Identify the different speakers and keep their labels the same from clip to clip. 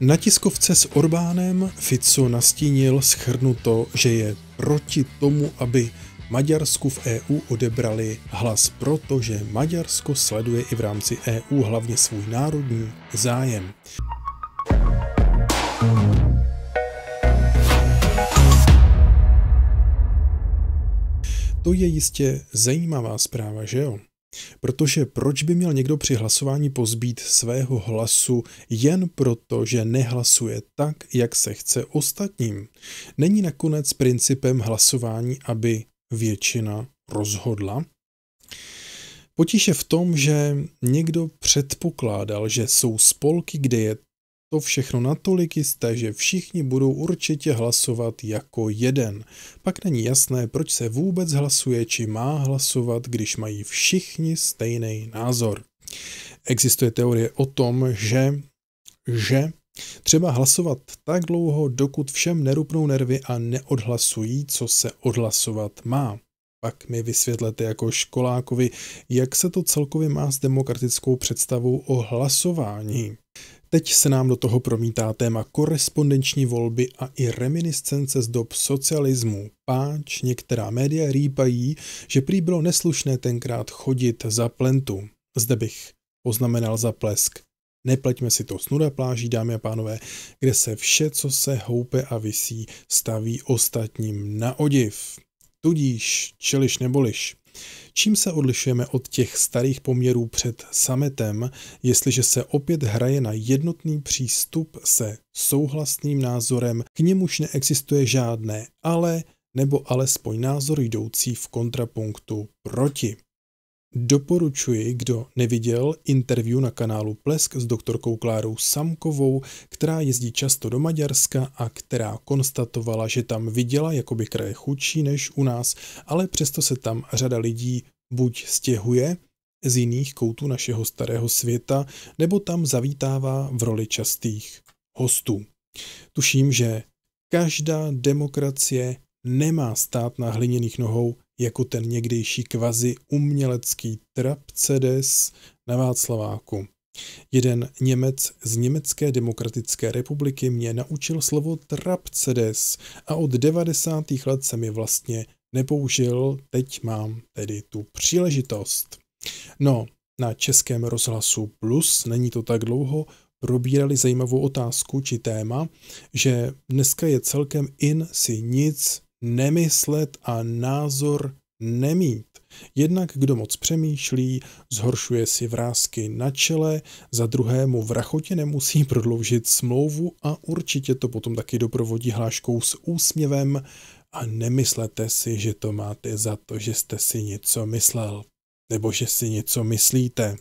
Speaker 1: Na tiskovce s Orbánem Fico nastínil schrnuto, že je proti tomu, aby Maďarsku v EU odebrali hlas, protože Maďarsko sleduje i v rámci EU hlavně svůj národní zájem. To je jistě zajímavá zpráva, že jo? Protože proč by měl někdo při hlasování pozbít svého hlasu jen proto, že nehlasuje tak, jak se chce ostatním? Není nakonec principem hlasování, aby většina rozhodla? Potíž je v tom, že někdo předpokládal, že jsou spolky, kde je to všechno natolik jisté, že všichni budou určitě hlasovat jako jeden. Pak není jasné, proč se vůbec hlasuje, či má hlasovat, když mají všichni stejný názor. Existuje teorie o tom, že že Třeba hlasovat tak dlouho, dokud všem nerupnou nervy a neodhlasují, co se odhlasovat má. Pak mi vysvětlete jako školákovi, jak se to celkově má s demokratickou představou o hlasování. Teď se nám do toho promítá téma korespondenční volby a i reminiscence z dob socialismu. Páč některá média rýpají, že prý bylo neslušné tenkrát chodit za plentu. Zde bych poznamenal za plesk. Nepleťme si to snuda pláží, dámy a pánové, kde se vše, co se houpe a visí, staví ostatním na odiv. Tudíž čeliš neboliš. Čím se odlišujeme od těch starých poměrů před sametem, jestliže se opět hraje na jednotný přístup se souhlasným názorem, k němuž neexistuje žádné ale nebo alespoň názor jdoucí v kontrapunktu proti. Doporučuji, kdo neviděl, interview na kanálu Plesk s doktorkou Klárou Samkovou, která jezdí často do Maďarska a která konstatovala, že tam viděla jakoby kraje chudší než u nás, ale přesto se tam řada lidí buď stěhuje z jiných koutů našeho starého světa, nebo tam zavítává v roli častých hostů. Tuším, že každá demokracie nemá stát na hliněných nohou jako ten někdejší kvazi umělecký trapcedes na Václaváku. Jeden Němec z Německé demokratické republiky mě naučil slovo trapcedes a od 90. let jsem je vlastně nepoužil, teď mám tedy tu příležitost. No, na Českém rozhlasu Plus, není to tak dlouho, probírali zajímavou otázku či téma, že dneska je celkem in si nic nemyslet a názor nemít. Jednak kdo moc přemýšlí, zhoršuje si vrázky na čele, za druhému v rachotě nemusí prodloužit smlouvu a určitě to potom taky doprovodí hláškou s úsměvem a nemyslete si, že to máte za to, že jste si něco myslel, nebo že si něco myslíte.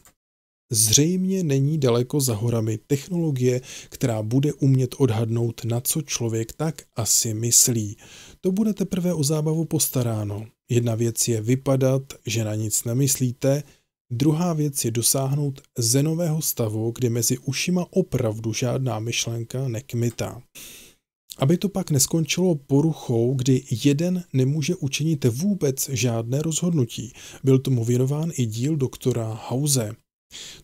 Speaker 1: Zřejmě není daleko za horami technologie, která bude umět odhadnout, na co člověk tak asi myslí. To bude teprve o zábavu postaráno. Jedna věc je vypadat, že na nic nemyslíte, druhá věc je dosáhnout zenového stavu, kdy mezi ušima opravdu žádná myšlenka nekmitá. Aby to pak neskončilo poruchou, kdy jeden nemůže učinit vůbec žádné rozhodnutí. Byl tomu věnován i díl doktora Hause.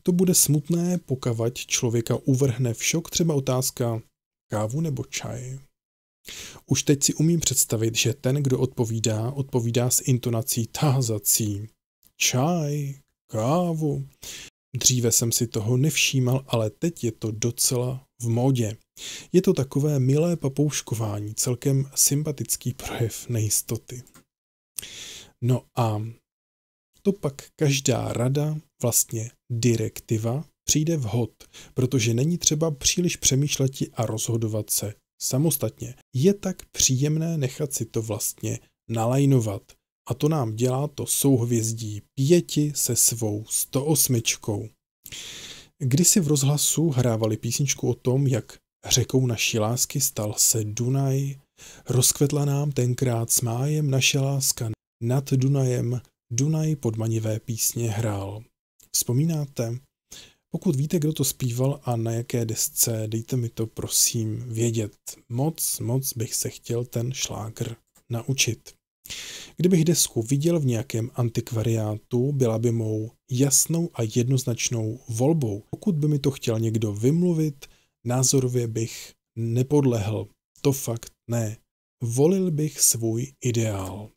Speaker 1: To bude smutné, pokavať člověka uvrhne v šok třeba otázka kávu nebo čaj. Už teď si umím představit, že ten, kdo odpovídá, odpovídá s intonací tázací. Čaj, kávu. Dříve jsem si toho nevšímal, ale teď je to docela v modě. Je to takové milé papouškování, celkem sympatický projev nejistoty. No a to pak každá rada, vlastně direktiva, přijde vhod, protože není třeba příliš přemýšleti a rozhodovat se samostatně. Je tak příjemné nechat si to vlastně nalajnovat. A to nám dělá to souhvězdí pěti se svou 108. Kdysi v rozhlasu hrávali písničku o tom, jak řekou naší lásky stal se Dunaj, rozkvetla nám tenkrát májem naše láska nad Dunajem, Dunaj podmanivé písně hrál. Vzpomínáte? Pokud víte, kdo to zpíval a na jaké desce, dejte mi to prosím vědět. Moc, moc bych se chtěl ten šlágr naučit. Kdybych desku viděl v nějakém antikvariátu, byla by mou jasnou a jednoznačnou volbou. Pokud by mi to chtěl někdo vymluvit, názorově bych nepodlehl. To fakt ne. Volil bych svůj ideál.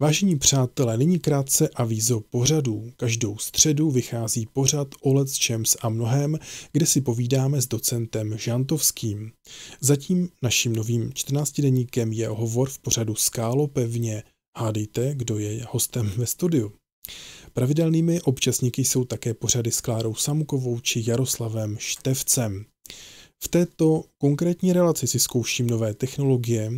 Speaker 1: Vážení přátelé, nyní krátce a vízo pořadů. Každou středu vychází pořad o Let's Champs a mnohem, kde si povídáme s docentem Žantovským. Zatím naším novým 14-deníkem je hovor v pořadu Skálo pevně. Hádejte, kdo je hostem ve studiu. Pravidelnými občasníky jsou také pořady s Klárou Samukovou či Jaroslavem Števcem. V této konkrétní relaci si zkouším nové technologie,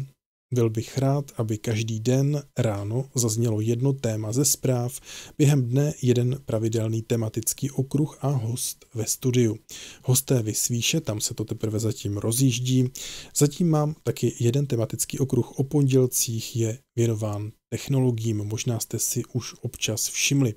Speaker 1: byl bych rád, aby každý den ráno zaznělo jedno téma ze zpráv, během dne jeden pravidelný tematický okruh a host ve studiu. Hosté vysvíše, tam se to teprve zatím rozjíždí. Zatím mám taky jeden tematický okruh o pondělcích je věnován technologiím, možná jste si už občas všimli.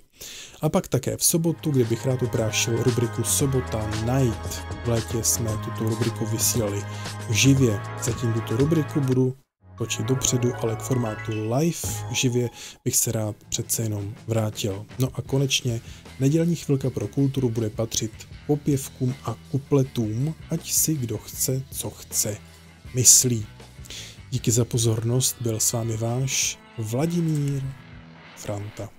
Speaker 1: A pak také v sobotu, kde bych rád uprášil rubriku Sobota Night. V létě jsme tuto rubriku vysílali živě. Zatím tuto rubriku budu točit dopředu, ale k formátu live živě bych se rád přece jenom vrátil. No a konečně nedělní chvilka pro kulturu bude patřit popěvkům a kupletům, ať si kdo chce, co chce, myslí. Díky za pozornost, byl s vámi váš Vladimír Franta.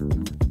Speaker 1: thank you